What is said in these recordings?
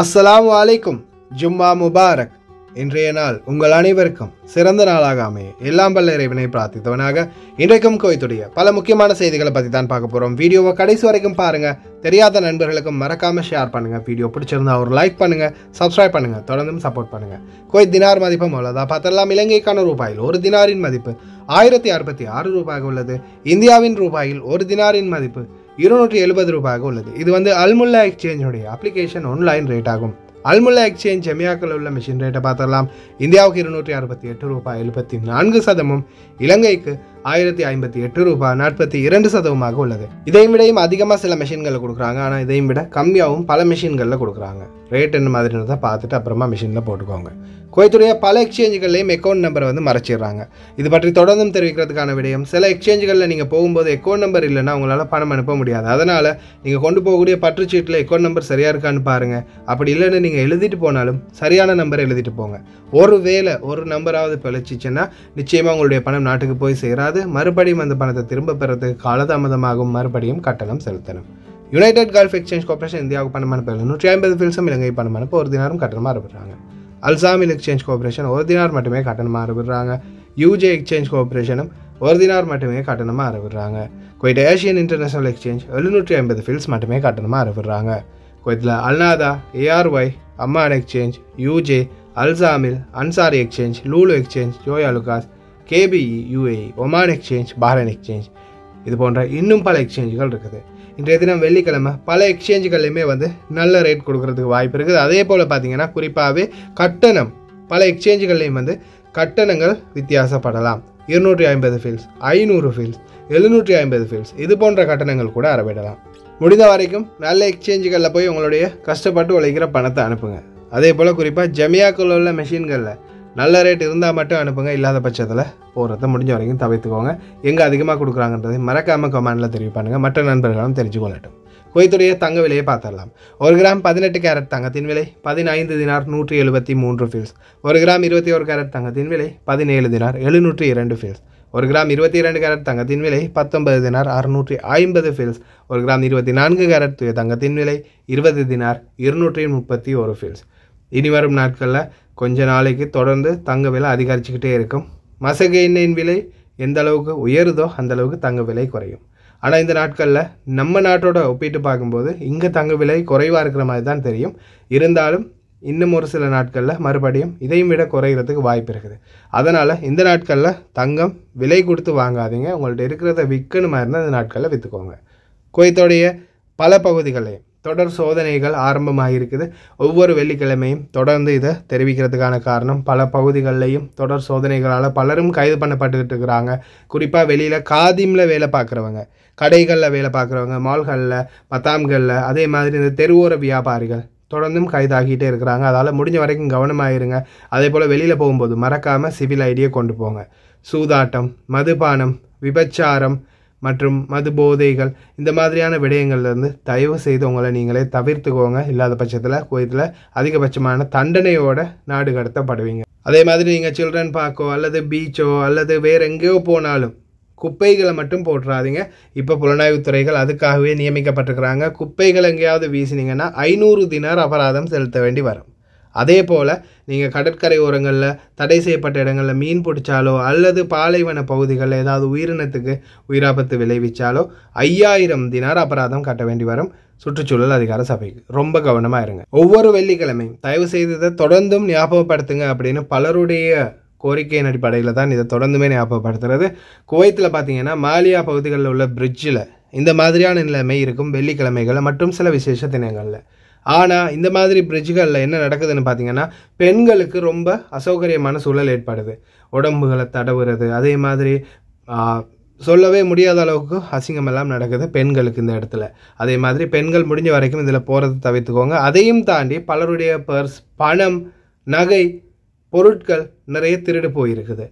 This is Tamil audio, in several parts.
அஸ்ஸலாம் வலைக்கும் ஜும்மா முபாரக் இன்றைய நாள் உங்கள் அனைவருக்கும் சிறந்த நாளாக அமைய எல்லாம் பல்ல இறைவனை பிரார்த்தித்தவனாக இன்றைக்கும் கோய்த்துடைய பல முக்கியமான செய்திகளை பற்றி தான் பார்க்க போகிறோம் வீடியோவை கடைசி வரைக்கும் பாருங்கள் தெரியாத நண்பர்களுக்கும் மறக்காமல் ஷேர் பண்ணுங்கள் வீடியோ பிடிச்சிருந்தா ஒரு லைக் பண்ணுங்கள் சப்ஸ்கிரைப் பண்ணுங்கள் தொடர்ந்தும் சப்போர்ட் பண்ணுங்கள் கோய் தினார் மதிப்பு அவ்வளோதான் பார்த்தெல்லாம் இலங்கைக்கான ரூபாயில் ஒரு தினாரின் மதிப்பு ஆயிரத்தி அறுபத்தி ஆறு ரூபாய் உள்ளது இந்தியாவின் ரூபாயில் ஒரு தினாரின் மதிப்பு இருநூற்றி எழுபது ரூபாயாக உள்ளது இது வந்து அல்முல்லா எக்ஸ்சேஞ்சுடைய அப்ளிகேஷன் ஆன்லைன் ரேட் ஆகும் அல்முல்லா எக்ஸ்சேஞ்ச் ஜெமியாக்கில் உள்ள மிஷின் ரேட்டை பார்த்தரலாம் இந்தியாவுக்கு இருநூற்றி அறுபத்தி எட்டு ரூபாய் எழுபத்தி நான்கு சதமும் இலங்கைக்கு ஆயிரத்தி ஐம்பத்தி எட்டு ரூபாய் நாற்பத்தி இரண்டு சதவீதமாக உள்ளது இதையும் விடையும் அதிகமாக சில மிஷின்களில் கொடுக்குறாங்க ஆனால் இதையும் விட கம்மியாகவும் பல மிஷின்களில் கொடுக்குறாங்க ரேட் என்ன மாதிரி தான் பார்த்துட்டு அப்புறமா மிஷினில் போட்டுக்கோங்க குவைத்துடைய பல எக்ஸ்சேஞ்சுகள்லையும் அக்கௌண்ட் நம்பரை வந்து மறைச்சிடுறாங்க இது பற்றி தொடர்ந்தும் தெரிவிக்கிறதுக்கான விடயம் சில எக்ஸ்சேஞ்சுகளில் நீங்கள் போகும்போது அக்கௌண்ட் நம்பர் இல்லைன்னா உங்களால் பணம் அனுப்ப முடியாது அதனால் நீங்கள் கொண்டு போகக்கூடிய பற்றுச்சீட்டில் அக்கௌண்ட் நம்பர் சரியாக இருக்கான்னு பாருங்கள் அப்படி இல்லைன்னு நீங்கள் எழுதிட்டு போனாலும் சரியான நம்பரை எழுதிட்டு போங்க ஒரு வேலை ஒரு நம்பராவது பிழைச்சிச்சுன்னா நிச்சயமாக உங்களுடைய பணம் நாட்டுக்கு போய் சேராது முடியாது மறுபடியும் அந்த பணத்தை திரும்ப பெறதுக்கு காலதாமதமாகும் மறுபடியும் கட்டணம் செலுத்தணும் யுனைடெட் கல்ஃப் எக்ஸ்சேஞ்ச் கார்பரேஷன் இந்தியாவுக்கு பணமான பேரில் நூற்றி ஐம்பது ஃபில்ஸும் இலங்கை அனுப்ப ஒரு தினாரும் கட்டணமாக மாறுபடுறாங்க அல்சாமில் எக்ஸ்சேஞ்ச் கார்பரேஷன் ஒரு தினார் மட்டுமே கட்டணமாக மாறுபடுறாங்க யூஜே எக்ஸ்சேஞ்ச் கார்பரேஷனும் ஒரு தினார் மட்டுமே கட்டணமாக அறுவிடுறாங்க குவைட் ஏஷியன் இன்டர்நேஷனல் எக்ஸ்சேஞ்ச் எழுநூற்றி ஐம்பது ஃபில்ஸ் மட்டுமே கட்டணமாக அறுவிடுறாங்க குவைத்தில் அல்நாதா ஏஆர்ஒய் அம்மான் எக்ஸ்சேஞ்ச் யூஜே அல்சாமில் Ansari exchange Lulu exchange Joyalukkas கேபிஇ யூஏஇ ஒமான் எக்ஸ்சேஞ்ச் பாரன் எக்ஸ்சேஞ்ச் இது போன்ற இன்னும் பல எக்ஸ்சேஞ்சுகள் இருக்குது இன்றைய தினம் வெள்ளிக்கிழமை பல எக்ஸ்சேஞ்சுகள்லையுமே வந்து நல்ல ரேட் கொடுக்கறதுக்கு வாய்ப்பு இருக்குது அதே போல் பார்த்திங்கன்னா குறிப்பாகவே கட்டணம் பல எக்ஸ்சேஞ்சுகள்லையும் வந்து கட்டணங்கள் வித்தியாசப்படலாம் இருநூற்றி ஐம்பது ஃபீல்ஸ் ஐநூறு ஃபீல்ஸ் எழுநூற்றி ஐம்பது ஃபீல்ஸ் இது போன்ற கட்டணங்கள் கூட அறவிடலாம் முடிந்த வரைக்கும் நல்ல எக்ஸ்சேஞ்சுகளில் போய் உங்களுடைய கஷ்டப்பட்டு உழைக்கிற பணத்தை அனுப்புங்க அதே போல் குறிப்பாக ஜமியாக்குள்ள உள்ள மெஷின்களில் நல்ல ரேட் இருந்தால் மட்டும் அனுப்புங்க இல்லாத பட்சத்தில் போகிறத முடிஞ்ச வரைக்கும் தவிர்த்துக்கோங்க எங்கே அதிகமாக கொடுக்குறாங்கன்றதை மறக்காமல் கமெண்டில் தெரிவிப்பானுங்க மற்ற நண்பர்களும் தெரிஞ்சுக்கொள்ளட்டும் குவைத்துடைய தங்க விலையை பார்த்துடலாம் ஒரு கிராம் பதினெட்டு கேரட் தங்கத்தின் விலை பதினைந்து தினார் நூற்றி எழுபத்தி மூன்று ஃபீல்ஸ் ஒரு கிராம் இருபத்தி ஒரு கேரட் தங்கத்தின் விலை பதினேழு தினார் எழுநூற்றி இரண்டு ஃபீல்ஸ் ஒரு கிராம் இருபத்தி இரண்டு கேரட் தங்கத்தின் விலை பத்தொன்பது தினார் அறுநூற்றி ஐம்பது ஃபீல்ஸ் ஒரு கிராம் இருபத்தி நான்கு கேரட் தங்கத்தின் விலை இருபது தினார் இருநூற்றி முப்பத்தி ஒரு ஃபீல்ஸ் இனி வரும் நாட்களில் கொஞ்ச நாளைக்கு தொடர்ந்து தங்க விலை அதிகரிச்சுக்கிட்டே இருக்கும் மசக எண்ணெயின் விலை எந்த அளவுக்கு உயருதோ அந்த அளவுக்கு தங்க விலை குறையும் ஆனால் இந்த நாட்களில் நம்ம நாட்டோட ஒப்பிட்டு பார்க்கும்போது இங்கே தங்க விலை குறைவாக இருக்கிற மாதிரி தான் தெரியும் இருந்தாலும் இன்னும் ஒரு சில நாட்களில் மறுபடியும் இதையும் விட குறைகிறதுக்கு வாய்ப்பு இருக்குது அதனால் இந்த நாட்களில் தங்கம் விலை கொடுத்து வாங்காதீங்க உங்கள்ட்ட இருக்கிறத விற்கணுமா இருந்தால் இந்த நாட்களில் விற்றுக்கோங்க குவைத்தோடைய பல பகுதிகளையும் தொடர் சோதனைகள் ஆரம்பமாகியிருக்குது ஒவ்வொரு வெள்ளிக்கிழமையும் தொடர்ந்து இதை தெரிவிக்கிறதுக்கான காரணம் பல பகுதிகளிலையும் தொடர் சோதனைகளால் பலரும் கைது பண்ணப்பட்டுக்கிட்டு இருக்கிறாங்க குறிப்பாக வெளியில் காதிமில் வேலை பார்க்குறவங்க கடைகளில் வேலை பார்க்குறவங்க மால்களில் மத்தாம்களில் அதே மாதிரி இந்த தெருவோர வியாபாரிகள் தொடர்ந்தும் கைதாகிட்டே இருக்கிறாங்க அதால் முடிஞ்ச வரைக்கும் கவனமாயிருங்க அதே போல் வெளியில் போகும்போது மறக்காமல் சிவில் ஐடியை கொண்டு போங்க சூதாட்டம் மதுபானம் விபச்சாரம் மற்றும் மது போதைகள் இந்த மாதிரியான விடயங்கள்லேருந்து தயவு செய்து உங்களை நீங்களே தவிர்த்துக்கோங்க இல்லாத பட்சத்தில் குவைத்தில் அதிகபட்சமான தண்டனையோட நாடு கடத்தப்படுவீங்க அதே மாதிரி நீங்கள் சில்ட்ரன் பார்க்கோ அல்லது பீச்சோ அல்லது வேறு எங்கேயோ போனாலும் குப்பைகளை மட்டும் போட்டுறாதீங்க இப்போ புலனாய்வுத்துறைகள் அதுக்காகவே நியமிக்கப்பட்டிருக்கிறாங்க குப்பைகள் எங்கேயாவது வீசினீங்கன்னா ஐநூறு தினார் அபராதம் செலுத்த வேண்டி வரும் அதே போல் நீங்கள் கடற்கரை ஓரங்களில் தடை செய்யப்பட்ட இடங்களில் மீன் பிடிச்சாலோ அல்லது பாலைவன பகுதிகளில் ஏதாவது உயிரினத்துக்கு உயிராபத்து விளைவிச்சாலோ ஐயாயிரம் தினார் அபராதம் கட்ட வேண்டி வரும் சுற்றுச்சூழல் அதிகார சபைக்கு ரொம்ப கவனமாக இருங்க ஒவ்வொரு வெள்ளிக்கிழமையும் தயவு செய்து இதை தொடர்ந்தும் ஞாபகப்படுத்துங்க அப்படின்னு பலருடைய கோரிக்கையின் அடிப்படையில் தான் இதை தொடர்ந்துமே ஞாபகப்படுத்துறது குவைத்தில் பார்த்தீங்கன்னா மாலியா பகுதிகளில் உள்ள பிரிட்ஜில் இந்த மாதிரியான நிலைமை இருக்கும் வெள்ளிக்கிழமைகளில் மற்றும் சில விசேஷ தினங்களில் ஆனால் இந்த மாதிரி பிரிட்ஜுகளில் என்ன நடக்குதுன்னு பார்த்தீங்கன்னா பெண்களுக்கு ரொம்ப அசௌகரியமான சூழல் ஏற்படுது உடம்புகளை தடவுறது அதே மாதிரி சொல்லவே முடியாத அளவுக்கு அசிங்கம் எல்லாம் நடக்குது பெண்களுக்கு இந்த இடத்துல அதே மாதிரி பெண்கள் முடிஞ்ச வரைக்கும் இதில் போகிறத தவிர்த்துக்கோங்க அதையும் தாண்டி பலருடைய பர்ஸ் பணம் நகை பொருட்கள் நிறைய திருடு போயிருக்குது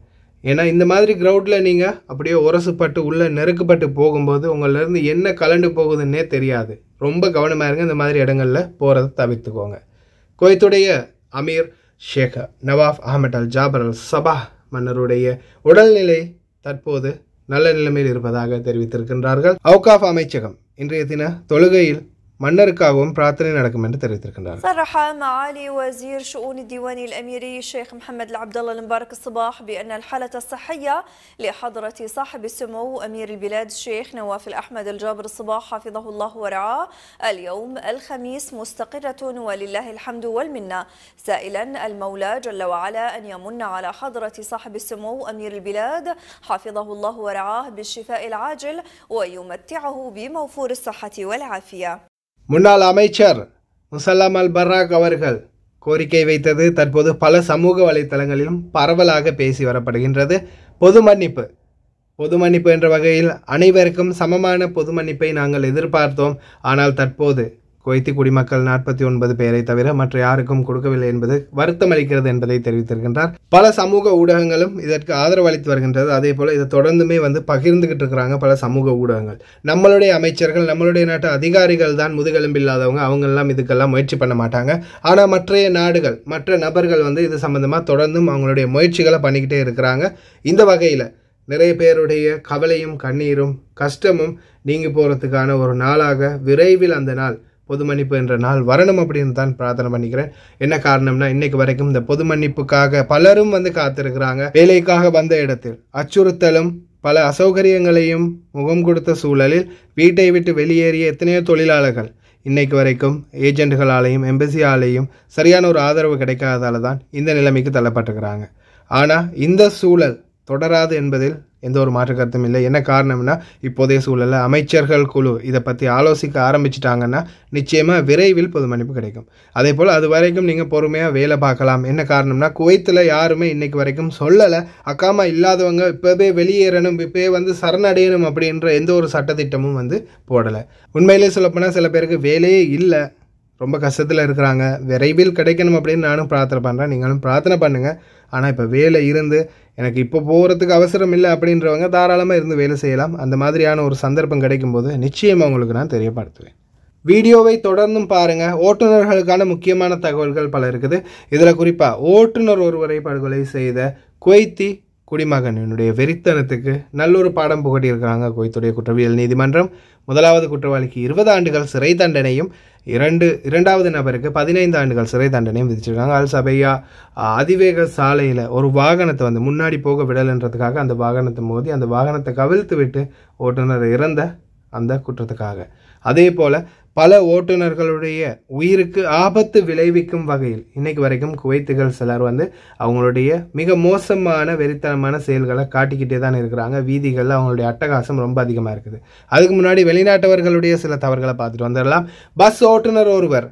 ஏன்னா இந்த மாதிரி க்ரௌட்டில் நீங்கள் அப்படியே உரசுப்பட்டு உள்ளே நெருக்கப்பட்டு போகும்போது உங்களிலேருந்து என்ன கலண்டு போகுதுன்னே தெரியாது ரொம்ப கவனமாக இருங்க இந்த மாதிரி இடங்களில் போகிறத தவிர்த்துக்கோங்க குவைத்துடைய Emir Sheikh Nawaf Ahmad Al Jaber Al Sabah மன்னருடைய உடல்நிலை தற்போது நல்ல நிலைமையில் இருப்பதாக தெரிவித்திருக்கின்றார்கள் அவுகாஃப் அமைச்சகம் இன்றைய தின தொழுகையில் மன்னருக்காகவும் பிரார்த்தனை நடக்கும் என்று தெரிவித்திருக்கின்றனர் صرح معالي وزير شؤون الديوان الأميري الشيخ محمد العبد الله المبارك الصباح بأن الحالة الصحية لحضرة صاحب السمو أمير البلاد الشيخ نواف الأحمد الجابر الصباح حفظه الله ورعاه اليوم الخميس مستقرة ولله الحمد والمنة سائلا المولى جل وعلا أن يمن على حضرة صاحب السمو أمير البلاد حفظه الله ورعاه بالشفاء العاجل ويمتعه بموفور الصحة والعافية முன்னாள் அமைச்சர் முசல்லாம் அல் பர்ராக் அவர்கள் கோரிக்கை வைத்தது தற்போது பல சமூக வலைத்தளங்களிலும் பரவலாக பேசி வரப்படுகின்றது பொது மன்னிப்பு பொது மன்னிப்பு என்ற வகையில் அனைவருக்கும் சமமான பொது மன்னிப்பை நாங்கள் எதிர்பார்த்தோம் ஆனால் தற்போது குவைத்தி குடிமக்கள் நாற்பத்தி ஒன்பது பேரை தவிர மற்ற யாருக்கும் கொடுக்கவில்லை என்பது வருத்தமளிக்கிறது என்பதை தெரிவித்திருக்கின்றார் பல சமூக ஊடகங்களும் இதற்கு ஆதரவு அளித்து வருகின்றது அதே போல் இதை தொடர்ந்துமே வந்து பகிர்ந்துகிட்டு இருக்கிறாங்க பல சமூக ஊடகங்கள் நம்மளுடைய அமைச்சர்கள் நம்மளுடைய நாட்டு அதிகாரிகள் தான் முதுகெலும்பு இல்லாதவங்க அவங்கெல்லாம் இதுக்கெல்லாம் முயற்சி பண்ண மாட்டாங்க ஆனால் மற்றைய நாடுகள் மற்ற நபர்கள் வந்து இது சம்மந்தமாக தொடர்ந்தும் அவங்களுடைய முயற்சிகளை பண்ணிக்கிட்டே இருக்கிறாங்க இந்த வகையில் நிறைய பேருடைய கவலையும் கண்ணீரும் கஷ்டமும் நீங்கி போகிறதுக்கான ஒரு நாளாக விரைவில் அந்த நாள் பொது மன்னிப்பு என்ற நாள் வரணும் அப்படின்னு தான் பிரார்த்தனை பண்ணிக்கிறேன் என்ன காரணம்னா இன்னைக்கு வரைக்கும் இந்த பொது மன்னிப்புக்காக பலரும் வந்து காத்திருக்கிறாங்க வேலைக்காக வந்த இடத்தில் அச்சுறுத்தலும் பல அசௌகரியங்களையும் முகம் கொடுத்த சூழலில் வீட்டை விட்டு வெளியேறிய எத்தனையோ தொழிலாளர்கள் இன்னைக்கு வரைக்கும் ஏஜென்ட்களாலேயும் எம்பசியாலேயும் சரியான ஒரு ஆதரவு கிடைக்காததால தான் இந்த நிலைமைக்கு தள்ளப்பட்டுக்கிறாங்க ஆனால் இந்த சூழல் தொடராது என்பதில் எந்த ஒரு மாற்று கருத்தும் இல்லை என்ன காரணம்னா இப்போதைய சூழலில் அமைச்சர்கள் குழு இதை பற்றி ஆலோசிக்க ஆரம்பிச்சிட்டாங்கன்னா நிச்சயமாக விரைவில் பொது மன்னிப்பு கிடைக்கும் அதே போல் அது வரைக்கும் நீங்கள் பொறுமையாக வேலை பார்க்கலாம் என்ன காரணம்னா குவைத்தில் யாருமே இன்றைக்கு வரைக்கும் சொல்லலை அக்காமா இல்லாதவங்க இப்போவே வெளியேறணும் இப்போவே வந்து சரணடையணும் அப்படின்ற எந்த ஒரு சட்டத்திட்டமும் வந்து போடலை உண்மையிலே சொல்லப்போனால் சில பேருக்கு வேலையே இல்லை ரொம்ப கஷ்டத்தில் இருக்கிறாங்க விரைவில் கிடைக்கணும் அப்படின்னு நானும் பிரார்த்தனை பண்ணுறேன் நீங்களும் பிரார்த்தனை பண்ணுங்கள் ஆனால் இப்போ வேலை இருந்து எனக்கு இப்போ போகிறதுக்கு அவசரம் இல்லை அப்படின்றவங்க தாராளமாக இருந்து வேலை செய்யலாம் அந்த மாதிரியான ஒரு சந்தர்ப்பம் கிடைக்கும்போது நிச்சயமாக உங்களுக்கு நான் தெரியப்படுத்துவேன் வீடியோவை தொடர்ந்தும் பாருங்கள் ஓட்டுநர்களுக்கான முக்கியமான தகவல்கள் பல இருக்குது இதில் குறிப்பாக ஓட்டுநர் ஒருவரை படுகொலை செய்த குவைத்தி குடிமகனினுடைய வெறித்தனத்துக்கு நல்லொரு பாடம் புகட்டியிருக்கிறாங்க குவைத்துடைய குற்றவியல் நீதிமன்றம் முதலாவது குற்றவாளிக்கு இருபது ஆண்டுகள் சிறை தண்டனையும் இரண்டு இரண்டாவது நபருக்கு பதினைந்து ஆண்டுகள் சிறை தண்டனையும் விதிச்சிருக்காங்க அல் சபையா அதிவேக சாலையில் ஒரு வாகனத்தை வந்து முன்னாடி போக விடலைன்றதுக்காக அந்த வாகனத்தை மோதி அந்த வாகனத்தை கவிழ்த்து விட்டு ஓட்டுநர் இறந்த அந்த குற்றத்துக்காக அதே போல் பல ஓட்டுநர்களுடைய உயிருக்கு ஆபத்து விளைவிக்கும் வகையில் இன்னைக்கு வரைக்கும் குவைத்துகள் சிலர் வந்து அவங்களுடைய மிக மோசமான வெறித்தனமான செயல்களை காட்டிக்கிட்டே தான் இருக்கிறாங்க வீதிகளில் அவங்களுடைய அட்டகாசம் ரொம்ப அதிகமாக இருக்குது அதுக்கு முன்னாடி வெளிநாட்டவர்களுடைய சில தவறுகளை பார்த்துட்டு வந்துடலாம் பஸ் ஓட்டுநர் ஒருவர்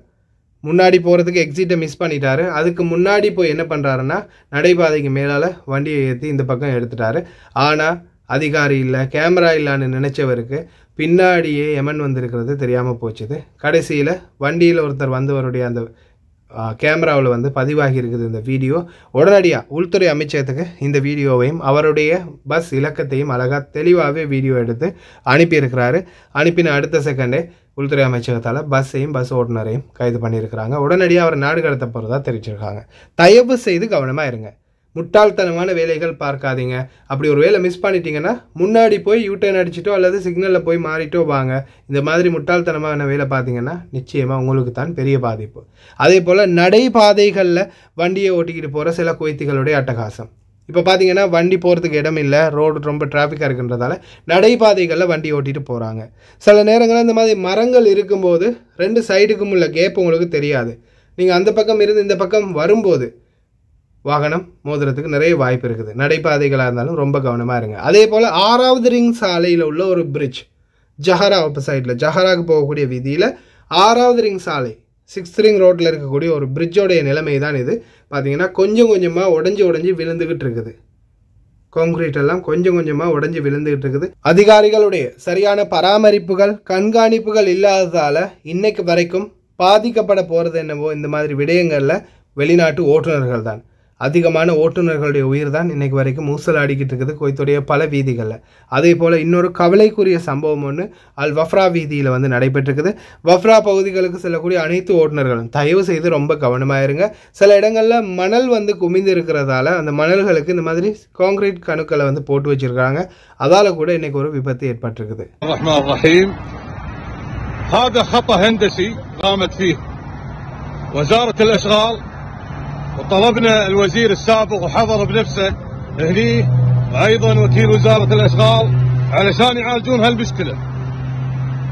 முன்னாடி போகிறதுக்கு எக்ஸிட்டை மிஸ் பண்ணிட்டாரு அதுக்கு முன்னாடி போய் என்ன பண்ணுறாருன்னா நடைபாதைக்கு மேலால் வண்டியை ஏற்றி இந்த பக்கம் எடுத்துட்டாரு ஆனால் அதிகாரி இல்லை கேமரா இல்லைன்னு நினச்சவருக்கு பின்னாடியே எமன் வந்திருக்கிறது தெரியாமல் போச்சுது கடைசியில் வண்டியில் ஒருத்தர் வந்தவருடைய அந்த கேமராவில் வந்து பதிவாகி இருக்குது இந்த வீடியோ உடனடியாக உள்துறை அமைச்சகத்துக்கு இந்த வீடியோவையும் அவருடைய பஸ் இலக்கத்தையும் அழகாக தெளிவாகவே வீடியோ எடுத்து அனுப்பியிருக்கிறாரு அனுப்பின அடுத்த செகண்டே உள்துறை அமைச்சகத்தால் பஸ்ஸையும் பஸ் ஓட்டுநரையும் கைது பண்ணியிருக்கிறாங்க உடனடியாக அவர் நாடு கடத்த போகிறதா தெரிவிச்சிருக்காங்க தயவு செய்து கவனமாக இருங்க முட்டாள்தனமான வேலைகள் பார்க்காதீங்க அப்படி ஒரு வேலை மிஸ் பண்ணிட்டீங்கன்னா முன்னாடி போய் யூட்டர்ன் அடிச்சிட்டோ அல்லது சிக்னலில் போய் மாறிட்டோ வாங்க இந்த மாதிரி முட்டாள்தனமான வேலை பார்த்தீங்கன்னா நிச்சயமாக உங்களுக்கு தான் பெரிய பாதிப்பு அதே போல் நடைபாதைகளில் வண்டியை ஓட்டிக்கிட்டு போகிற சில குவைத்திகளுடைய அட்டகாசம் இப்போ பார்த்தீங்கன்னா வண்டி போகிறதுக்கு இடம் இல்லை ரோடு ரொம்ப டிராஃபிக்காக இருக்குன்றதால நடைபாதைகளில் வண்டி ஓட்டிகிட்டு போகிறாங்க சில நேரங்களில் இந்த மாதிரி மரங்கள் இருக்கும்போது ரெண்டு சைடுக்கும் உள்ள கேப் உங்களுக்கு தெரியாது நீங்கள் அந்த பக்கம் இருந்து இந்த பக்கம் வரும்போது வாகனம் மோதுறதுக்கு நிறைய வாய்ப்பு இருக்குது நடைபாதைகளாக இருந்தாலும் ரொம்ப கவனமாக இருங்க அதே போல் ஆறாவது ரிங் சாலையில் உள்ள ஒரு பிரிட்ஜ் ஜஹரா சைடில் ஜஹராக்கு போகக்கூடிய விதியில் ஆறாவது ரிங் சாலை சிக்ஸ்த் ரிங் ரோட்டில் இருக்கக்கூடிய ஒரு பிரிட்ஜோடைய நிலைமை தான் இது பார்த்திங்கன்னா கொஞ்சம் கொஞ்சமாக உடஞ்சி உடஞ்சி விழுந்துக்கிட்டு இருக்குது கான்கிரீட் எல்லாம் கொஞ்சம் கொஞ்சமாக உடஞ்சி விழுந்துக்கிட்டு இருக்குது அதிகாரிகளுடைய சரியான பராமரிப்புகள் கண்காணிப்புகள் இல்லாததால் இன்றைக்கு வரைக்கும் பாதிக்கப்பட போகிறது என்னவோ இந்த மாதிரி விடயங்களில் வெளிநாட்டு ஓட்டுநர்கள் தான் அதிகமான ஓட்டுநர்களுடைய உயிர் தான் இன்னைக்கு வரைக்கும் மூசல் ஆடிக்கிட்டு இருக்குது குவைத்துடைய பல வீதிகளில் அதே போல் இன்னொரு கவலைக்குரிய சம்பவம் ஒன்று அல் வஃப்ரா வீதியில் வந்து நடைபெற்றிருக்குது வஃப்ரா பகுதிகளுக்கு செல்லக்கூடிய அனைத்து ஓட்டுநர்களும் தயவு செய்து ரொம்ப கவனமாக இருங்க சில இடங்களில் மணல் வந்து குமிந்து இருக்கிறதால அந்த மணல்களுக்கு இந்த மாதிரி காங்கிரீட் கணுக்களை வந்து போட்டு வச்சுருக்காங்க அதால் கூட இன்னைக்கு ஒரு விபத்து ஏற்பட்டிருக்குது هذا خطأ هندسي قامت فيه وزارة الأشغال وطلبنا الوزير السابق وحضر بنفسه هني وايضا وكيل وزاره الاشغال علشان يعالجون هالمشكله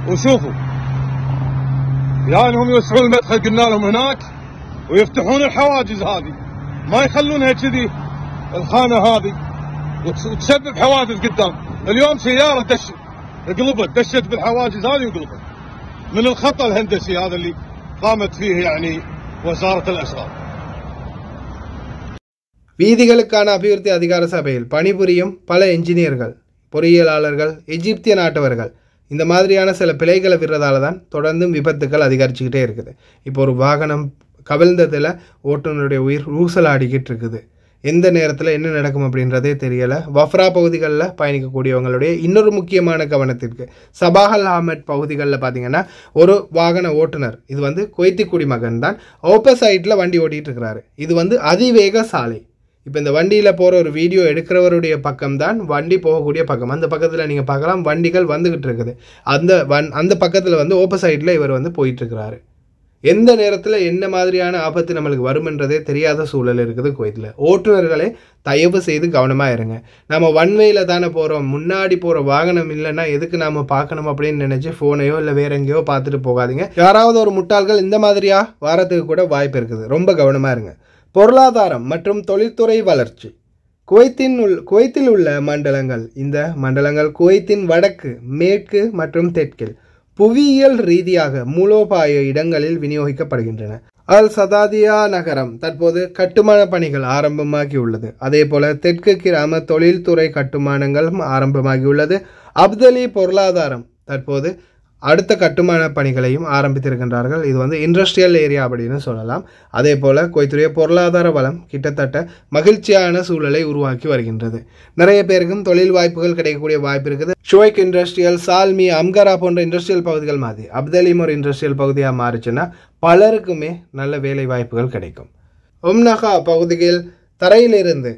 وشوفوا يا يعني انهم يوسعون المدخل قلنا لهم هناك ويفتحون الحواجز هذه ما يخلونها كذي الخانه هذه وتسبب حوادث قدام اليوم سياره دشت قلبت دشت بالحواجز هذه وقلبت من الخطا الهندسي هذا اللي قامت فيه يعني وزاره الاشغال வீதிகளுக்கான அபிவிருத்தி அதிகார சபையில் பணிபுரியும் பல என்ஜினியர்கள் பொறியியலாளர்கள் எஜிப்திய நாட்டவர்கள் இந்த மாதிரியான சில பிழைகளை விடுறதால தான் தொடர்ந்தும் விபத்துக்கள் அதிகரிச்சுக்கிட்டே இருக்குது இப்போ ஒரு வாகனம் கவிழ்ந்ததில் ஓட்டுநருடைய உயிர் ஊசலாடிக்கிட்டு இருக்குது எந்த நேரத்தில் என்ன நடக்கும் அப்படின்றதே தெரியலை வஃப்ரா பகுதிகளில் பயணிக்கக்கூடியவங்களுடைய இன்னொரு முக்கியமான கவனத்திற்கு சபாஹல் அஹமத் பகுதிகளில் பார்த்தீங்கன்னா ஒரு வாகன ஓட்டுநர் இது வந்து கொய்த்தி குடிமகன் தான் ஓப்ப சைட்டில் வண்டி ஓட்டிகிட்டு இருக்கிறாரு இது வந்து அதிவேக சாலை இப்போ இந்த வண்டியில் போகிற ஒரு வீடியோ எடுக்கிறவருடைய பக்கம் தான் வண்டி போகக்கூடிய பக்கம் அந்த பக்கத்தில் நீங்கள் பார்க்கலாம் வண்டிகள் வந்துக்கிட்டு இருக்குது அந்த வன் அந்த பக்கத்தில் வந்து ஓப்ப சைடில் இவர் வந்து போயிட்டுருக்கிறாரு எந்த நேரத்தில் என்ன மாதிரியான ஆபத்து நம்மளுக்கு வருமென்றதே தெரியாத சூழல் இருக்குது குவைத்தில் ஓட்டுநர்களே தயவு செய்து கவனமாக இருங்க நம்ம வன்மையில் தானே போகிறோம் முன்னாடி போகிற வாகனம் இல்லைன்னா எதுக்கு நாம் பார்க்கணும் அப்படின்னு நினச்சி ஃபோனையோ இல்லை வேற எங்கேயோ பார்த்துட்டு போகாதீங்க யாராவது ஒரு முட்டாள்கள் இந்த மாதிரியா வாரத்துக்கு கூட வாய்ப்பு இருக்குது ரொம்ப கவனமாக இருங்க பொருளாதாரம் மற்றும் தொழில்துறை வளர்ச்சி குவைத்தின் உள் குவைத்தில் உள்ள மண்டலங்கள் இந்த மண்டலங்கள் குவைத்தின் வடக்கு மேற்கு மற்றும் தெற்கில் புவியியல் ரீதியாக மூலோபாய இடங்களில் விநியோகிக்கப்படுகின்றன அல் சதாதியா நகரம் தற்போது கட்டுமான பணிகள் ஆரம்பமாகி உள்ளது அதே போல தெற்கு கிராம தொழில்துறை கட்டுமானங்களும் ஆரம்பமாகியுள்ளது அப்தலி பொருளாதாரம் தற்போது அடுத்த கட்டுமான பணிகளையும் ஆரம்பித்திருக்கின்றார்கள் இது வந்து இண்டஸ்ட்ரியல் ஏரியா அப்படின்னு சொல்லலாம் அதே போல் கோயத்துடைய பொருளாதார வளம் கிட்டத்தட்ட மகிழ்ச்சியான சூழலை உருவாக்கி வருகின்றது நிறைய பேருக்கும் தொழில் வாய்ப்புகள் கிடைக்கக்கூடிய வாய்ப்பு இருக்குது ஷுவைக் இண்டஸ்ட்ரியல் சால்மி அம்கரா போன்ற இண்டஸ்ட்ரியல் பகுதிகள் மாதிரி அப்தலிமோர் இண்டஸ்ட்ரியல் பகுதியாக மாறிச்சுன்னா பலருக்குமே நல்ல வேலை வாய்ப்புகள் கிடைக்கும் உம்னகா பகுதியில் தரையிலிருந்து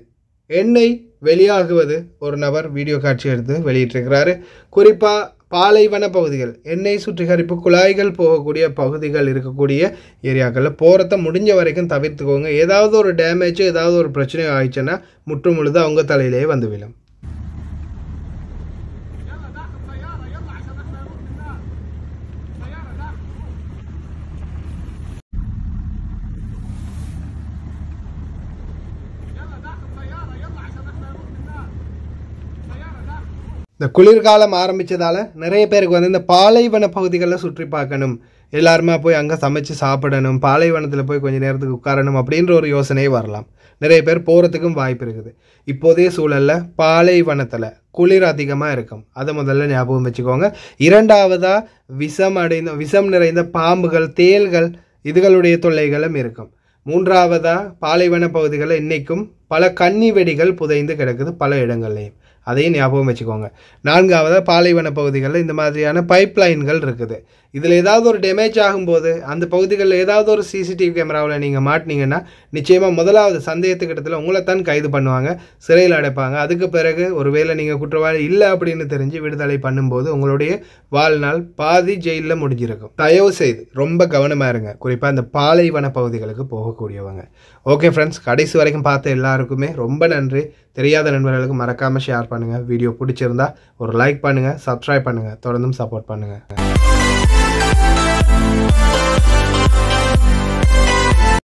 எண்ணெய் வெளியாகுவது ஒரு நபர் வீடியோ காட்சி எடுத்து வெளியிட்டிருக்கிறாரு குறிப்பாக பாலைவன பகுதிகள் எண்ணெய் சுற்றிகரிப்பு குழாய்கள் போகக்கூடிய பகுதிகள் இருக்கக்கூடிய ஏரியாக்களில் போகிறத முடிஞ்ச வரைக்கும் தவிர்த்துக்கோங்க ஏதாவது ஒரு டேமேஜோ ஏதாவது ஒரு பிரச்சனையோ ஆயிடுச்சுன்னா முற்றுமுழுது முழுதாக அவங்க தலையிலேயே வந்து விழும் இந்த குளிர்காலம் ஆரம்பித்ததால் நிறைய பேருக்கு வந்து இந்த பாலைவன பகுதிகளில் சுற்றி பார்க்கணும் எல்லாருமே போய் அங்கே சமைச்சு சாப்பிடணும் பாலைவனத்தில் போய் கொஞ்சம் நேரத்துக்கு உட்காரணும் அப்படின்ற ஒரு யோசனையே வரலாம் நிறைய பேர் போகிறதுக்கும் வாய்ப்பு இருக்குது இப்போதைய சூழலில் பாலைவனத்தில் குளிர் அதிகமாக இருக்கும் அதை முதல்ல ஞாபகம் வச்சுக்கோங்க இரண்டாவதாக விஷம் அடைந்த விஷம் நிறைந்த பாம்புகள் தேள்கள் இதுகளுடைய தொல்லைகளும் இருக்கும் மூன்றாவதாக பாலைவன பகுதிகளில் இன்றைக்கும் பல கன்னி வெடிகள் புதைந்து கிடக்குது பல இடங்கள்லையும் அதையும் ஞாபகம் வச்சுக்கோங்க நான்காவதாக பாலைவன பகுதிகளில் இந்த மாதிரியான பைப்லைன்கள் இருக்குது இதில் ஏதாவது ஒரு டேமேஜ் ஆகும்போது அந்த பகுதிகளில் ஏதாவது ஒரு சிசிடிவி கேமராவில் நீங்கள் மாட்டினீங்கன்னா நிச்சயமாக முதலாவது சந்தேகத்துக்கிட்டத்தில் உங்களைத்தான் கைது பண்ணுவாங்க சிறையில் அடைப்பாங்க அதுக்கு பிறகு ஒரு வேலை நீங்கள் குற்றவாளி இல்லை அப்படின்னு தெரிஞ்சு விடுதலை பண்ணும்போது உங்களுடைய வாழ்நாள் பாதி ஜெயிலில் முடிஞ்சிருக்கும் தயவு செய்து ரொம்ப கவனமாக இருங்க குறிப்பாக அந்த பாலைவன பகுதிகளுக்கு போகக்கூடியவங்க ஓகே ஃப்ரெண்ட்ஸ் கடைசி வரைக்கும் பார்த்த எல்லாருக்குமே ரொம்ப நன்றி தெரியாத நண்பர்களுக்கு மறக்காமல் ஷேர் பண்ணுங்கள் வீடியோ பிடிச்சிருந்தா ஒரு லைக் பண்ணுங்கள் சப்ஸ்கிரைப் பண்ணுங்கள் தொடர்ந்தும் சப்போர்ட் பண்ணுங்கள்